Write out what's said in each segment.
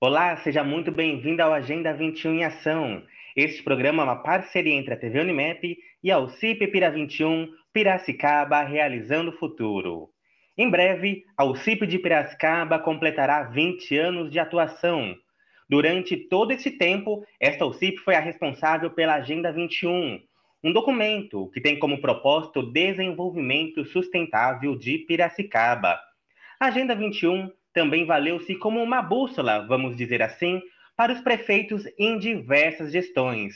Olá, seja muito bem-vindo ao Agenda 21 em Ação. Este programa é uma parceria entre a TV Unimap e a UCIP Pira 21, Piracicaba, realizando o futuro. Em breve, a UCIP de Piracicaba completará 20 anos de atuação. Durante todo esse tempo, esta UCIP foi a responsável pela Agenda 21, um documento que tem como propósito o desenvolvimento sustentável de Piracicaba. A Agenda 21 também valeu-se como uma bússola, vamos dizer assim, para os prefeitos em diversas gestões.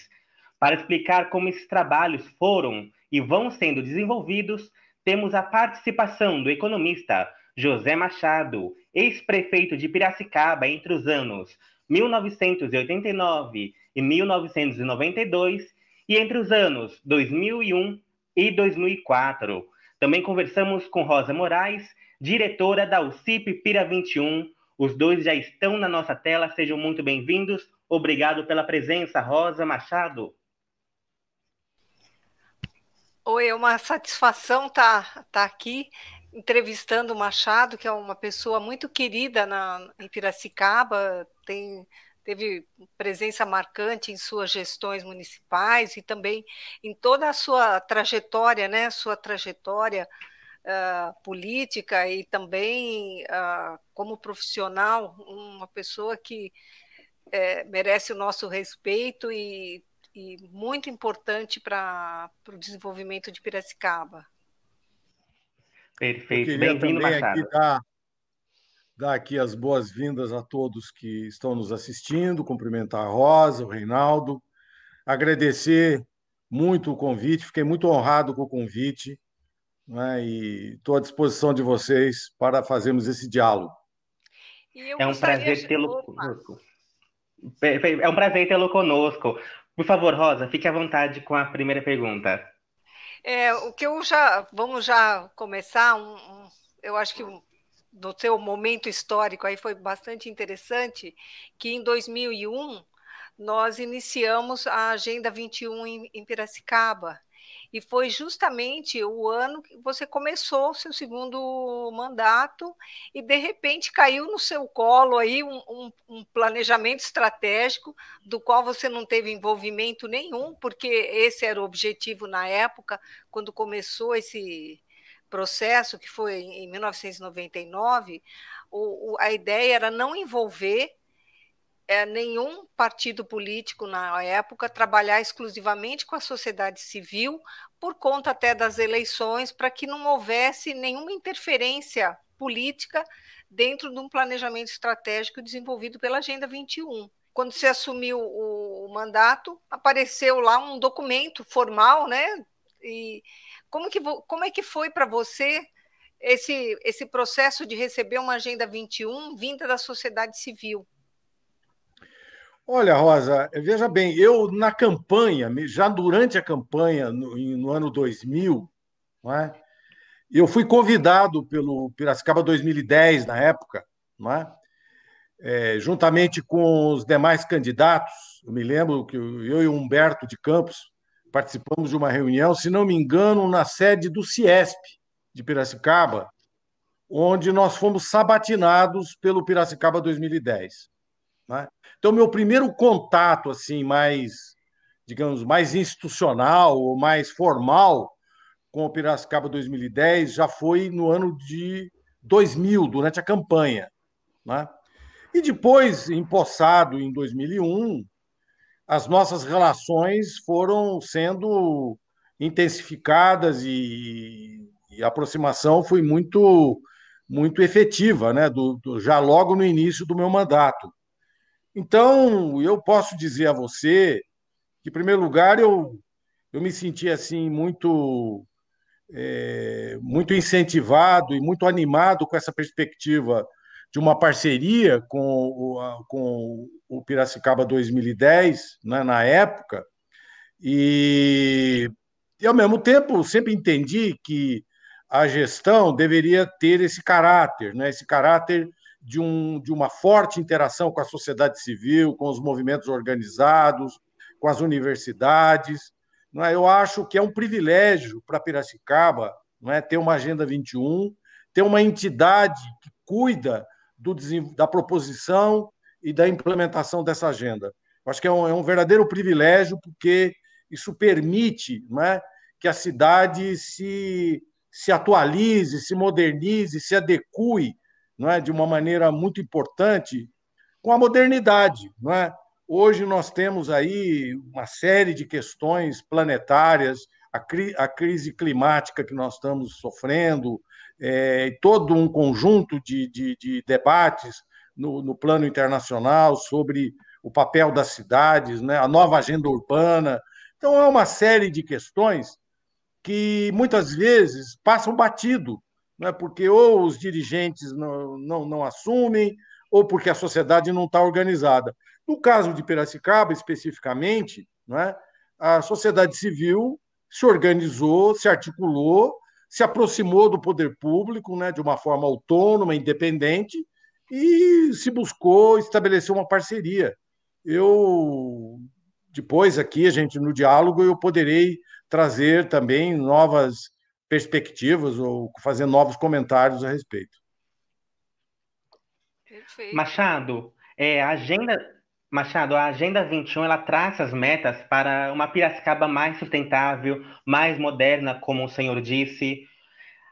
Para explicar como esses trabalhos foram e vão sendo desenvolvidos, temos a participação do economista José Machado, ex-prefeito de Piracicaba entre os anos 1989 e 1992 e entre os anos 2001 e 2004. Também conversamos com Rosa Moraes, diretora da UCIP Pira 21, os dois já estão na nossa tela, sejam muito bem-vindos. Obrigado pela presença, Rosa Machado. Oi, é uma satisfação estar tá, tá aqui entrevistando o Machado, que é uma pessoa muito querida na, em Piracicaba, tem, teve presença marcante em suas gestões municipais e também em toda a sua trajetória, né? Sua trajetória ah, política e também uh, como profissional, uma pessoa que é, merece o nosso respeito e, e muito importante para o desenvolvimento de Piracicaba. Perfeito, bem-vindo, Aqui dar, dar aqui as boas-vindas a todos que estão nos assistindo, cumprimentar a Rosa, o Reinaldo, agradecer muito o convite, fiquei muito honrado com o convite né? e estou à disposição de vocês para fazermos esse diálogo. É um prazer tê-lo conosco. É um prazer tê-lo conosco. Por favor, Rosa, fique à vontade com a primeira pergunta. É, o que eu já vamos já começar um, um eu acho que um, no seu momento histórico aí foi bastante interessante que em 2001 nós iniciamos a Agenda 21 em, em Piracicaba e foi justamente o ano que você começou seu segundo mandato e, de repente, caiu no seu colo aí um, um, um planejamento estratégico do qual você não teve envolvimento nenhum, porque esse era o objetivo na época, quando começou esse processo, que foi em 1999, o, o, a ideia era não envolver é, nenhum partido político na época trabalhar exclusivamente com a sociedade civil, por conta até das eleições, para que não houvesse nenhuma interferência política dentro de um planejamento estratégico desenvolvido pela Agenda 21. Quando se assumiu o, o mandato, apareceu lá um documento formal, né? E como, que, como é que foi para você esse, esse processo de receber uma Agenda 21 vinda da sociedade civil? Olha, Rosa, veja bem, eu na campanha, já durante a campanha, no, no ano 2000, não é? eu fui convidado pelo Piracicaba 2010, na época, não é? É, juntamente com os demais candidatos, eu me lembro que eu e o Humberto de Campos participamos de uma reunião, se não me engano, na sede do Ciesp de Piracicaba, onde nós fomos sabatinados pelo Piracicaba 2010. Né? Então, meu primeiro contato, assim, mais, digamos, mais institucional ou mais formal com o Piracicaba 2010 já foi no ano de 2000, durante a campanha. Né? E depois, empossado em 2001, as nossas relações foram sendo intensificadas e, e a aproximação foi muito muito efetiva, né? Do, do, já logo no início do meu mandato. Então, eu posso dizer a você que, em primeiro lugar, eu, eu me senti assim muito é, muito incentivado e muito animado com essa perspectiva de uma parceria com, com o Piracicaba 2010, né, na época, e, e, ao mesmo tempo, sempre entendi que a gestão deveria ter esse caráter, né, esse caráter de, um, de uma forte interação com a sociedade civil, com os movimentos organizados, com as universidades. Não é? Eu acho que é um privilégio para Piracicaba não é? ter uma Agenda 21, ter uma entidade que cuida do, da proposição e da implementação dessa agenda. Eu acho que é um, é um verdadeiro privilégio, porque isso permite não é? que a cidade se, se atualize, se modernize, se adeque não é, de uma maneira muito importante com a modernidade. Não é? Hoje nós temos aí uma série de questões planetárias, a, cri a crise climática que nós estamos sofrendo, é, todo um conjunto de, de, de debates no, no, plano internacional sobre o papel das cidades, né, a nova agenda urbana. Então, é uma série de questões que muitas vezes passam batido não é porque ou os dirigentes não, não, não assumem, ou porque a sociedade não está organizada. No caso de Piracicaba, especificamente, é a sociedade civil se organizou, se articulou, se aproximou do poder público né, de uma forma autônoma, independente, e se buscou estabelecer uma parceria. Eu, depois aqui, a gente, no diálogo, eu poderei trazer também novas perspectivas ou fazer novos comentários a respeito. Perfeito. Machado, é, a agenda Machado, a Agenda 21 ela traça as metas para uma Piracicaba mais sustentável, mais moderna, como o senhor disse.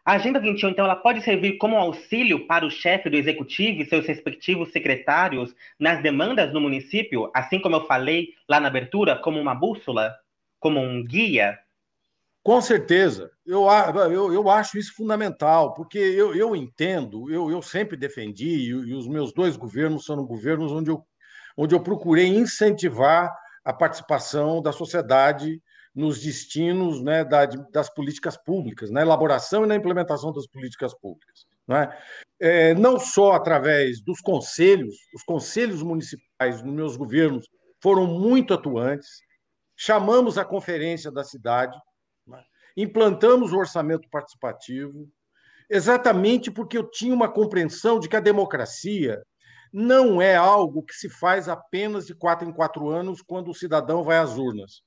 A Agenda 21, então, ela pode servir como auxílio para o chefe do executivo e seus respectivos secretários nas demandas do município, assim como eu falei lá na abertura, como uma bússola, como um guia? Com certeza. Eu, eu, eu acho isso fundamental, porque eu, eu entendo, eu, eu sempre defendi, e, e os meus dois governos são governos onde eu, onde eu procurei incentivar a participação da sociedade nos destinos né, da, das políticas públicas, na elaboração e na implementação das políticas públicas. Né? É, não só através dos conselhos, os conselhos municipais nos meus governos foram muito atuantes, chamamos a conferência da cidade, implantamos o orçamento participativo, exatamente porque eu tinha uma compreensão de que a democracia não é algo que se faz apenas de quatro em quatro anos quando o cidadão vai às urnas.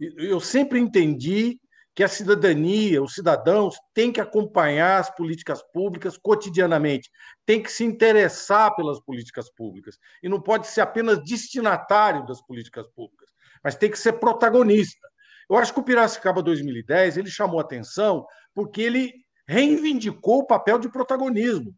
Eu sempre entendi que a cidadania, os cidadãos, têm que acompanhar as políticas públicas cotidianamente, têm que se interessar pelas políticas públicas e não pode ser apenas destinatário das políticas públicas, mas tem que ser protagonista. Eu acho que o Piracicaba 2010 ele chamou atenção porque ele reivindicou o papel de protagonismo.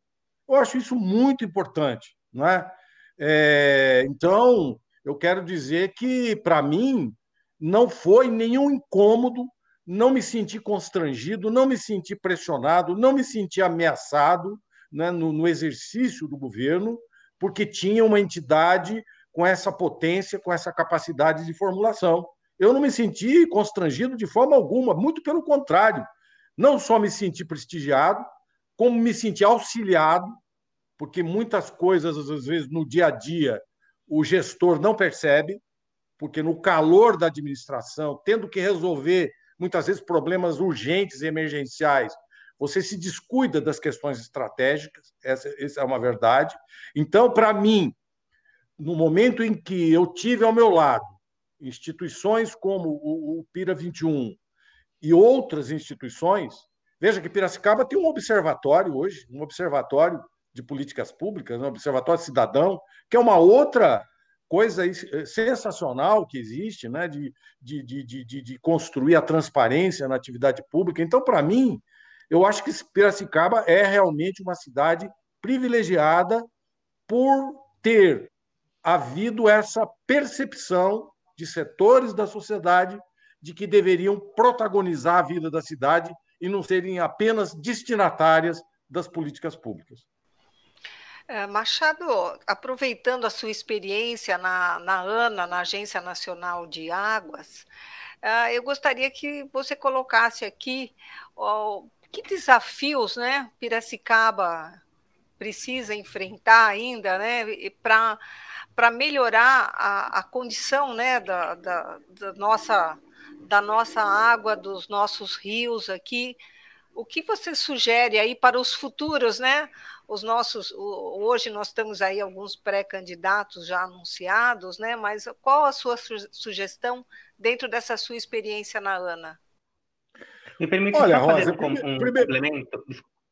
Eu acho isso muito importante, não é? é então, eu quero dizer que para mim não foi nenhum incômodo, não me senti constrangido, não me senti pressionado, não me senti ameaçado né, no, no exercício do governo, porque tinha uma entidade com essa potência, com essa capacidade de formulação eu não me senti constrangido de forma alguma, muito pelo contrário. Não só me senti prestigiado, como me senti auxiliado, porque muitas coisas, às vezes, no dia a dia, o gestor não percebe, porque no calor da administração, tendo que resolver muitas vezes problemas urgentes e emergenciais, você se descuida das questões estratégicas, essa, essa é uma verdade. Então, para mim, no momento em que eu tive ao meu lado instituições como o, o Pira 21 e outras instituições, veja que Piracicaba tem um observatório hoje, um observatório de políticas públicas, um observatório cidadão, que é uma outra coisa eh, sensacional que existe, né, de, de, de, de, de construir a transparência na atividade pública. Então, para mim, eu acho que Piracicaba é realmente uma cidade privilegiada por ter havido essa percepção de setores da sociedade de que deveriam protagonizar a vida da cidade e não serem apenas destinatárias das políticas públicas. É, Machado, aproveitando a sua experiência na, na ANA, na Agência Nacional de Águas, é, eu gostaria que você colocasse aqui ó, que desafios né, Piracicaba precisa enfrentar ainda, né, para melhorar a, a condição né, da, da, da, nossa, da nossa água, dos nossos rios aqui. O que você sugere aí para os futuros, né? Os nossos, hoje nós temos aí alguns pré-candidatos já anunciados, né? Mas qual a sua sugestão dentro dessa sua experiência na ANA? Me permite Olha, Rosa, fazer um, primeiro... complemento?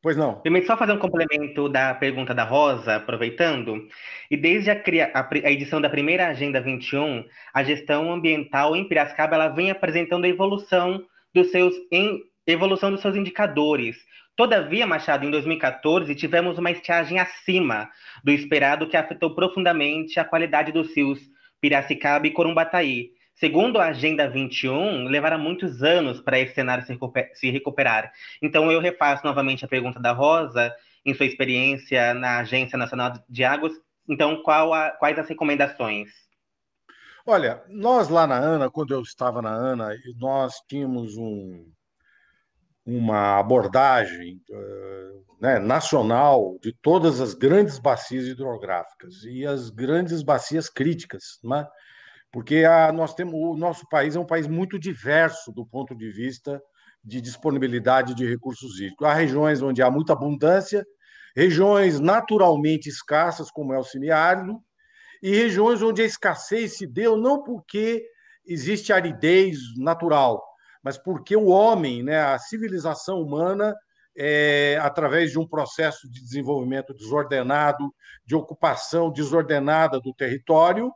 Pois não. Primeiro, só fazer um complemento da pergunta da Rosa, aproveitando. E desde a, cria a edição da primeira Agenda 21, a gestão ambiental em Piracicaba ela vem apresentando a evolução dos seus, em, evolução dos seus indicadores. Todavia, Machado, em 2014, tivemos uma estiagem acima do esperado que afetou profundamente a qualidade dos rios Piracicaba e Corumbataí segundo a Agenda 21, levará muitos anos para esse cenário se recuperar. Então, eu refaço novamente a pergunta da Rosa, em sua experiência na Agência Nacional de Águas. Então, a, quais as recomendações? Olha, nós lá na ANA, quando eu estava na ANA, nós tínhamos um, uma abordagem né, nacional de todas as grandes bacias hidrográficas e as grandes bacias críticas. Né? porque a, ah, nós temos, o nosso país é um país muito diverso do ponto de vista de disponibilidade de recursos hídricos. Há regiões onde há muita abundância, regiões naturalmente escassas, como é o semiárido, e regiões onde a escassez se deu não porque existe aridez natural, mas porque o homem, né, a civilização humana, é, através de um processo de desenvolvimento desordenado, de ocupação desordenada do território,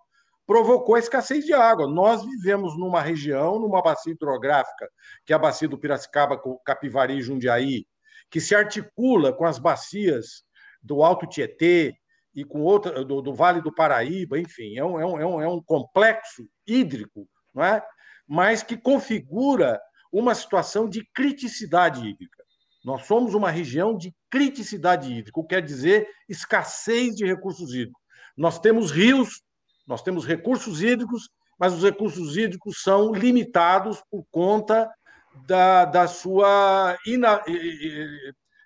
provocou a escassez de água. Nós vivemos numa região, numa bacia hidrográfica, que é a bacia do Piracicaba, Capivari e Jundiaí, que se articula com as bacias do Alto Tietê e com outra do, do Vale do Paraíba, enfim, é um, é um, é um é complexo hídrico, não é? mas que configura uma situação de criticidade hídrica. Nós somos uma região de criticidade hídrica, quer dizer escassez de recursos hídricos. Nós temos rios nós temos recursos hídricos, mas os recursos hídricos são limitados por conta da, da, sua, ina,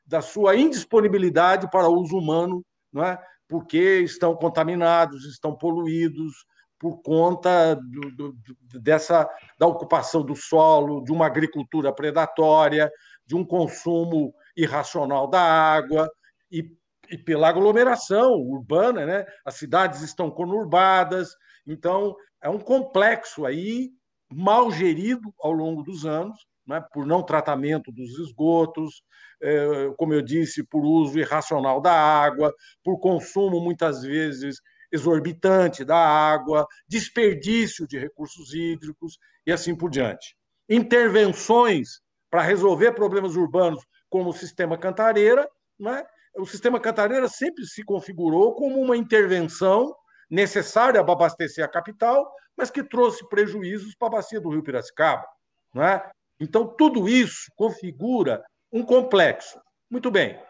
da sua indisponibilidade para uso humano, não é? porque estão contaminados, estão poluídos, por conta do, do, dessa da ocupação do solo, de uma agricultura predatória, de um consumo irracional da água e e pela aglomeração urbana, né? As cidades estão conurbadas, então é um complexo aí mal gerido ao longo dos anos, né? por não tratamento dos esgotos, é, como eu disse, por uso irracional da água, por consumo muitas vezes exorbitante da água, desperdício de recursos hídricos e assim por diante. Intervenções para resolver problemas urbanos, como o sistema Cantareira, né? o sistema cantareira sempre se configurou como uma intervenção necessária para abastecer a capital, mas que trouxe prejuízos para a bacia do Rio Piracicaba. Não é? Então, tudo isso configura um complexo. Muito bem.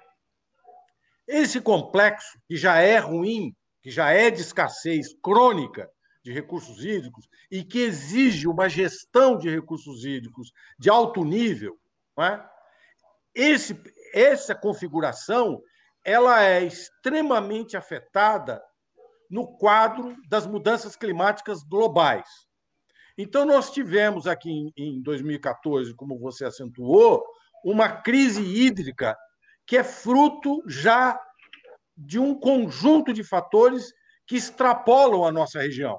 Esse complexo, que já é ruim, que já é de escassez crônica de recursos hídricos e que exige uma gestão de recursos hídricos de alto nível, não é? Esse, essa configuração ela é extremamente afetada no quadro das mudanças climáticas globais. Então, nós tivemos aqui em 2014, como você acentuou, uma crise hídrica que é fruto já de um conjunto de fatores que extrapolam a nossa região.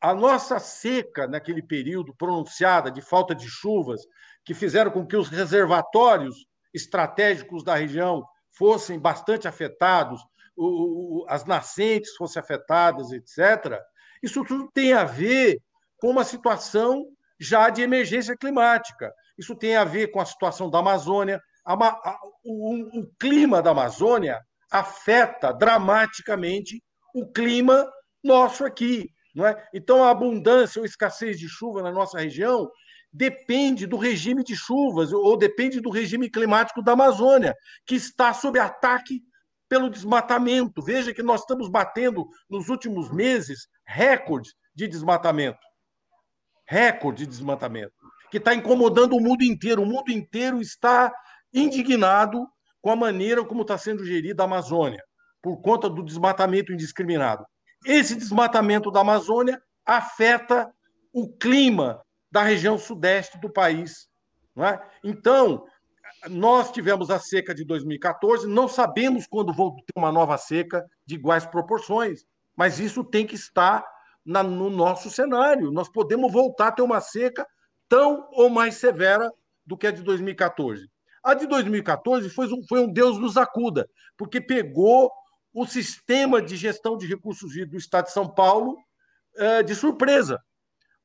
A nossa seca naquele período pronunciada de falta de chuvas, que fizeram com que os reservatórios estratégicos da região fossem bastante afetados, o, o, as nascentes fossem afetadas, etc., isso tudo tem a ver com uma situação já de emergência climática. Isso tem a ver com a situação da Amazônia. A, a, o, o clima da Amazônia afeta dramaticamente o clima nosso aqui. Não é? Então, a abundância ou escassez de chuva na nossa região depende do regime de chuvas ou depende do regime climático da Amazônia, que está sob ataque pelo desmatamento. Veja que nós estamos batendo nos últimos meses recorde de desmatamento. Recorde de desmatamento. Que está incomodando o mundo inteiro. O mundo inteiro está indignado com a maneira como está sendo gerida a Amazônia, por conta do desmatamento indiscriminado. Esse desmatamento da Amazônia afeta o clima da região sudeste do país. Não é? Então, nós tivemos a seca de 2014, não sabemos quando vou ter uma nova seca de iguais proporções, mas isso tem que estar na, no nosso cenário. Nós podemos voltar a ter uma seca tão ou mais severa do que a de 2014. A de 2014 foi um, foi um Deus nos acuda, porque pegou o sistema de gestão de recursos do Estado de São Paulo eh, de surpresa.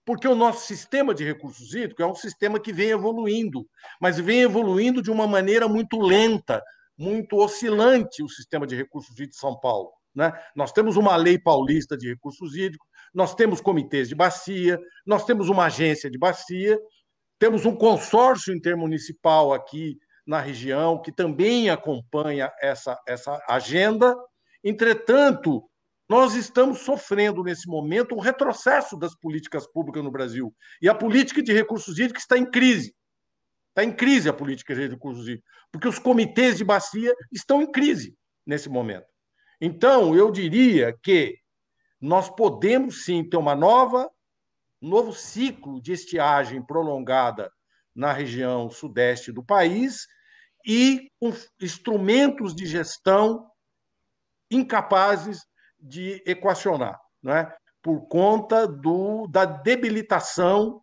Porque o nosso sistema de recursos hídricos é um sistema que vem evoluindo, mas vem evoluindo de uma maneira muito lenta, muito oscilante o sistema de recursos hídricos de São Paulo. Né? Nós temos uma lei paulista de recursos hídricos, nós temos comitês de bacia, nós temos uma agência de bacia, temos um consórcio intermunicipal aqui na região que também acompanha essa, essa agenda. Entretanto, nós estamos sofrendo nesse momento o um retrocesso das políticas públicas no Brasil. E a política de recursos hídricos está em crise. Está em crise a política de recursos hídricos, porque os comitês de bacia estão em crise nesse momento. Então, eu diria que nós podemos sim ter uma nova, um novo ciclo de estiagem prolongada na região sudeste do país e com instrumentos de gestão incapazes de equacionar, é, por conta do, da debilitação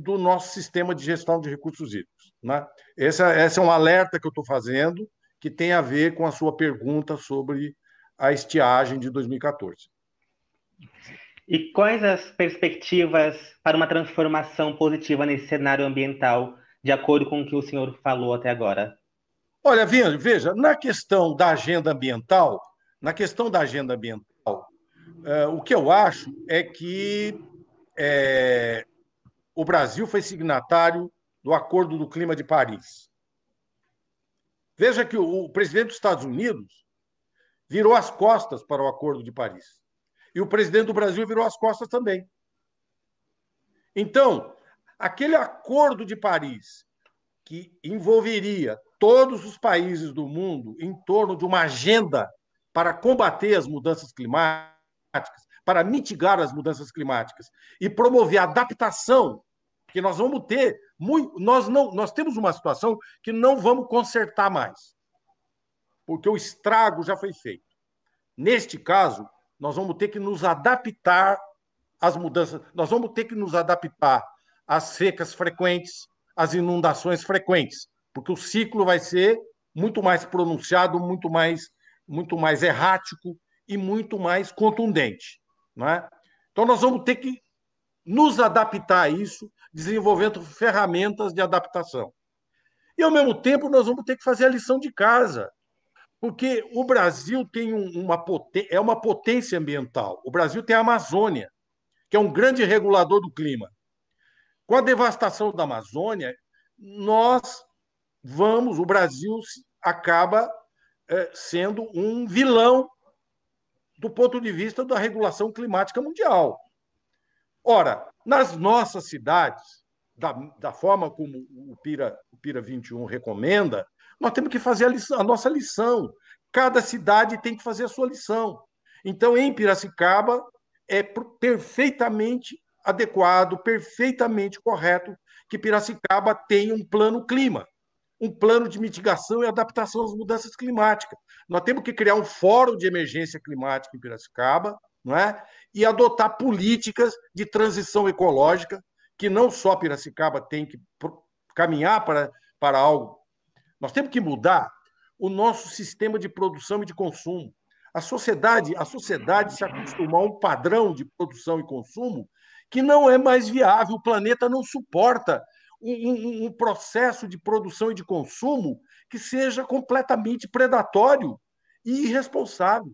do nosso sistema de gestão de recursos hídricos. Né? Essa, essa é um alerta que eu estou fazendo, que tem a ver com a sua pergunta sobre a estiagem de 2014. E quais as perspectivas para uma transformação positiva nesse cenário ambiental, de acordo com o que o senhor falou até agora? Olha, veja, veja na questão da agenda ambiental, na questão da agenda ambiental, eh, o que eu acho é que é, o Brasil foi signatário do Acordo do Clima de Paris. Veja que o, o presidente dos Estados Unidos virou as costas para o Acordo de Paris. E o presidente do Brasil virou as costas também. Então, aquele Acordo de Paris, que envolveria todos os países do mundo em torno de uma agenda para combater as mudanças climáticas, climáticas, para mitigar as mudanças climáticas e promover a adaptação, que nós vamos ter muito, nós não, nós temos uma situação que não vamos consertar mais, porque o estrago já foi feito. Neste caso, nós vamos ter que nos adaptar às mudanças, nós vamos ter que nos adaptar às secas frequentes, às inundações frequentes, porque o ciclo vai ser muito mais pronunciado, muito mais muito mais errático, e muito mais contundente. Né? Então, nós vamos ter que nos adaptar a isso, desenvolvendo ferramentas de adaptação. E, ao mesmo tempo, nós vamos ter que fazer a lição de casa, porque o Brasil tem uma, é uma potência ambiental. O Brasil tem a Amazônia, que é um grande regulador do clima. Com a devastação da Amazônia, nós vamos, o Brasil acaba eh, sendo um vilão do ponto de vista da regulação climática mundial. Ora, nas nossas cidades, da, da forma como o Pira, o Pira 21 recomenda, nós temos que fazer a, lição, a nossa lição. Cada cidade tem que fazer a sua lição. Então, em Piracicaba, é perfeitamente adequado, perfeitamente correto que Piracicaba tenha um plano clima um plano de mitigação e adaptação às mudanças climáticas. Nós temos que criar um fórum de emergência climática em Piracicaba não é? e adotar políticas de transição ecológica, que não só Piracicaba tem que caminhar para, para algo. Nós temos que mudar o nosso sistema de produção e de consumo. A sociedade, a sociedade se acostumar a um padrão de produção e consumo que não é mais viável, o planeta não suporta um, um processo de produção e de consumo que seja completamente predatório e irresponsável.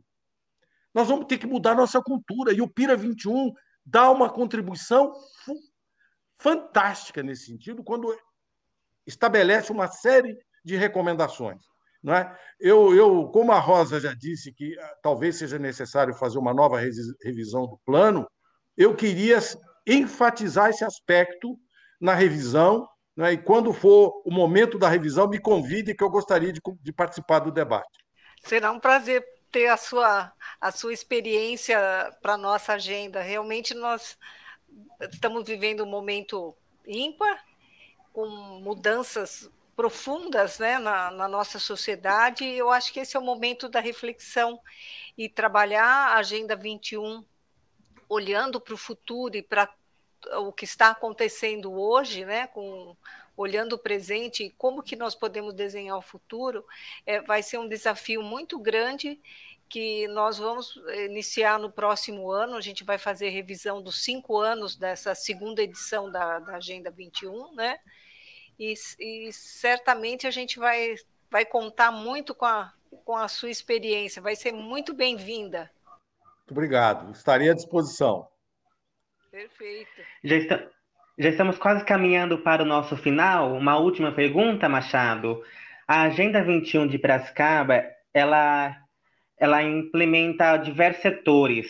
Nós vamos ter que mudar nossa cultura. E o Pira 21 dá uma contribuição fantástica nesse sentido, quando estabelece uma série de recomendações. Não é? eu, eu, como a Rosa já disse que ah, talvez seja necessário fazer uma nova revisão do plano, eu queria enfatizar esse aspecto na revisão, né? e quando for o momento da revisão, me convide, que eu gostaria de, de participar do debate. Será um prazer ter a sua, a sua experiência para a nossa agenda. Realmente, nós estamos vivendo um momento ímpar, com mudanças profundas né, na, na, nossa sociedade. Eu acho que esse é o momento da reflexão e trabalhar a Agenda 21, olhando para o futuro e para o que está acontecendo hoje, né, com olhando o presente e como que nós podemos desenhar o futuro, é, vai ser um desafio muito grande que nós vamos eh, iniciar no próximo ano. A gente vai fazer revisão dos cinco anos dessa segunda edição da, da Agenda 21, né? E, e, certamente a gente vai, vai contar muito com a, com a sua experiência, vai ser muito bem-vinda. Muito obrigado, estarei à disposição. Perfeito. Já, está, já estamos quase caminhando para o nosso final. Uma última pergunta, Machado. A Agenda 21 de Piracicaba, ela, ela implementa diversos setores,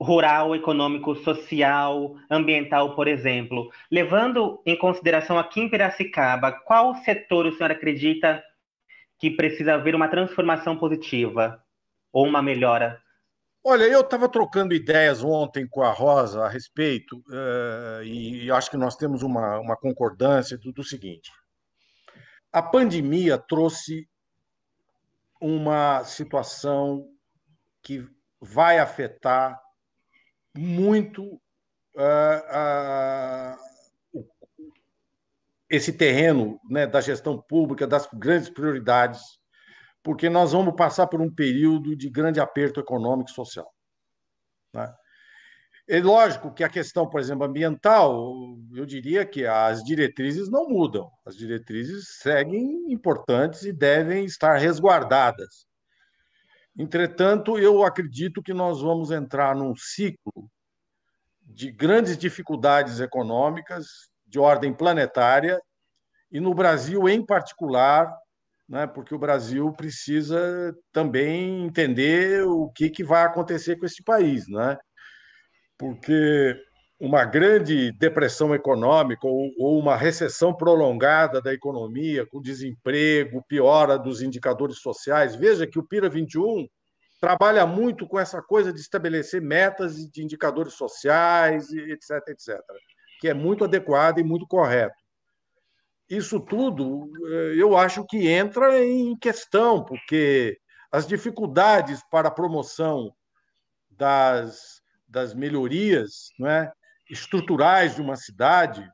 rural, econômico, social, ambiental, por exemplo. Levando em consideração aqui em Piracicaba, qual setor o senhor acredita que precisa haver uma transformação positiva ou uma melhora? Olha, eu estava trocando ideias ontem com a Rosa a respeito, uh, e acho que nós temos uma, uma concordância do, do seguinte: a pandemia trouxe uma situação que vai afetar muito uh, uh, esse terreno né, da gestão pública, das grandes prioridades porque nós vamos passar por um período de grande aperto econômico e social. Né? É lógico que a questão, por exemplo, ambiental, eu diria que as diretrizes não mudam, as diretrizes seguem importantes e devem estar resguardadas. Entretanto, eu acredito que nós vamos entrar num ciclo de grandes dificuldades econômicas de ordem planetária e no Brasil em particular né? porque o Brasil precisa também entender o que, que vai acontecer com esse país. Né? Porque uma grande depressão econômica ou, ou uma recessão prolongada da economia, com desemprego, piora dos indicadores sociais. Veja que o PIRA 21 trabalha muito com essa coisa de estabelecer metas de indicadores sociais, etc., etc., que é muito adequado e muito correto isso tudo eh, eu acho que entra em questão, porque as dificuldades para a promoção das, das melhorias é, estruturais de uma cidade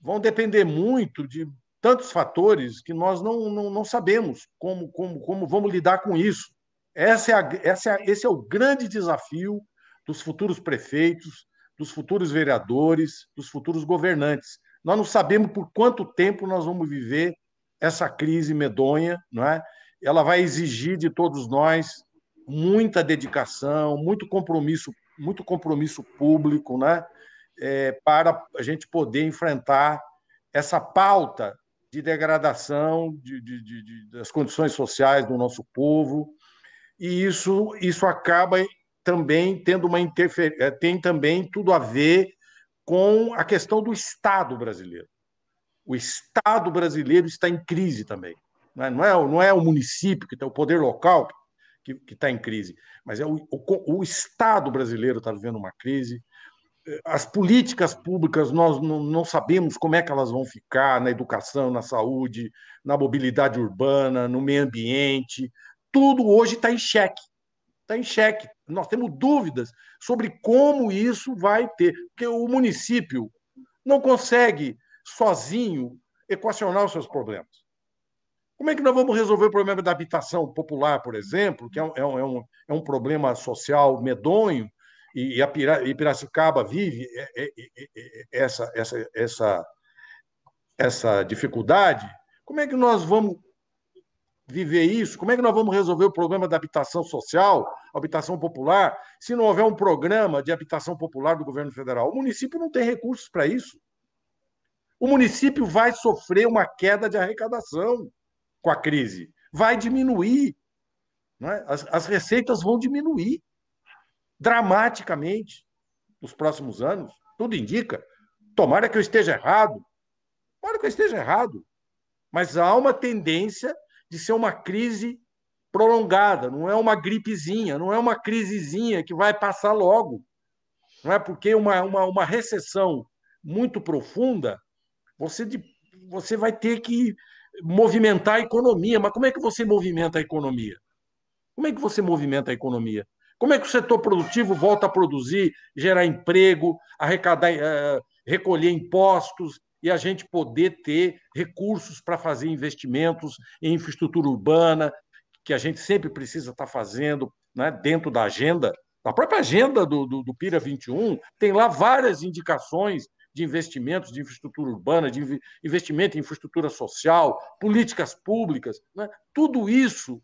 vão depender muito de tantos fatores que nós não, não, não sabemos como, como, como vamos lidar com isso. Essa é a, essa é, esse é o grande desafio dos futuros prefeitos, dos futuros vereadores, dos futuros governantes nós não sabemos por quanto tempo nós vamos viver essa crise medonha, não é? Ela vai exigir de todos nós muita dedicação, muito compromisso, muito compromisso público, né? É, para a gente poder enfrentar essa pauta de degradação de, de, de, das condições sociais do nosso povo e isso isso acaba também tendo uma interfer... É, tem também tudo a ver com a questão do Estado brasileiro. O Estado brasileiro está em crise também. Não é, não é o é município, que tem o poder local que está em crise, mas é o, o, o Estado brasileiro está vivendo uma crise. As políticas públicas, nós não, não sabemos como é que elas vão ficar na educação, na saúde, na mobilidade urbana, no meio ambiente. Tudo hoje está em xeque. Está em xeque nós temos dúvidas sobre como isso vai ter, porque o município não consegue sozinho equacionar os seus problemas. Como é que nós vamos resolver o problema da habitação popular, por exemplo, que é um, é um, é um é problema social medonho, e, a Piracicaba vive é, é, essa, essa, essa, essa dificuldade? Como é que nós vamos viver isso? Como é que nós vamos resolver o problema da habitação social, habitação popular, se não houver um programa de habitação popular do governo federal? O município não tem recursos para isso. O município vai sofrer uma queda de arrecadação com a crise, vai diminuir. É? As, as receitas vão diminuir dramaticamente nos próximos anos. Tudo indica. Tomara que eu esteja errado. Tomara que eu esteja errado. Mas há uma tendência de ser uma crise prolongada, não é uma gripezinha, não é uma crisezinha que vai passar logo. Não é porque uma, uma, uma recessão muito profunda, você, de, você vai ter que movimentar a economia. Mas como é que você movimenta a economia? Como é que você movimenta a economia? Como é que o setor produtivo volta a produzir, gerar emprego, arrecadar, uh, recolher impostos, e a gente poder ter recursos para fazer investimentos em infraestrutura urbana, que a gente sempre precisa estar fazendo né, dentro da agenda. A própria agenda do, do, do Pira 21 tem lá várias indicações de investimentos de infraestrutura urbana, de investimento em infraestrutura social, políticas públicas. Né? Tudo isso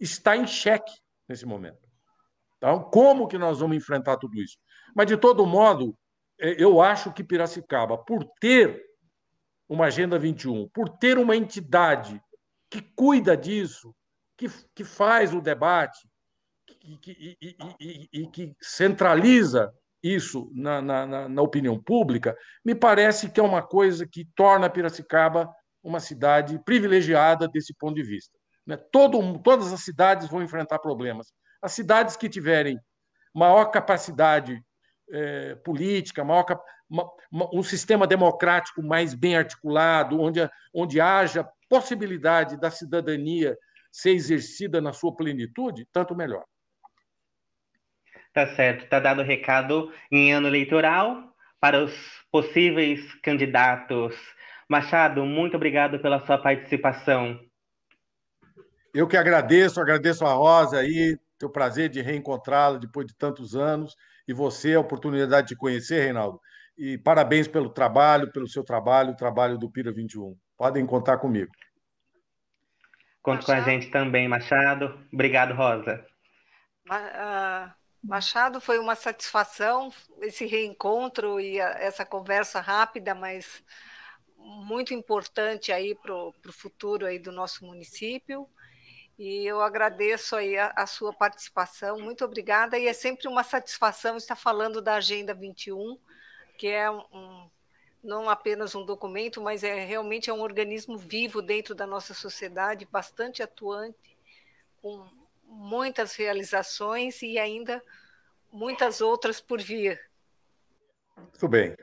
está em xeque nesse momento. Então, como que nós vamos enfrentar tudo isso? Mas, de todo modo, é, eu acho que Piracicaba, por ter uma Agenda 21, por ter uma entidade que cuida disso, que, que faz o debate que, que, e, e, e, que centraliza isso na, na, na opinião pública, me parece que é uma coisa que torna Piracicaba uma cidade privilegiada desse ponto de vista. Né? Todo, todas as cidades vão enfrentar problemas. As cidades que tiverem maior capacidade é, política, maior, um sistema democrático mais bem articulado, onde, onde haja possibilidade da cidadania ser exercida na sua plenitude, tanto melhor. Tá certo, tá dado o recado em ano eleitoral para os possíveis candidatos. Machado, muito obrigado pela sua participação. Eu que agradeço, agradeço a Rosa aí, teu prazer de reencontrá-la depois de tantos anos e você, a oportunidade de conhecer, Reinaldo. E parabéns pelo trabalho, pelo seu trabalho, o trabalho do Pira 21. Podem contar comigo. Conto Machado. com a gente também, Machado. Obrigado, Rosa. Ah, Machado, foi uma satisfação esse reencontro e ah, essa conversa rápida, mas muito importante aí para o futuro aí do nosso município. E eu agradeço aí a, a, sua participação. Muito obrigada. E é sempre uma satisfação estar falando da Agenda 21, que é um, não apenas um documento, mas é realmente é um organismo vivo dentro da nossa sociedade, bastante atuante, com muitas realizações e ainda muitas outras por vir. Muito bem.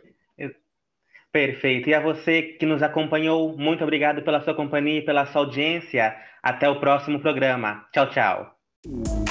Perfeito. E a você que nos acompanhou, muito obrigado pela sua companhia e pela sua audiência. Até o próximo programa. Tchau, tchau.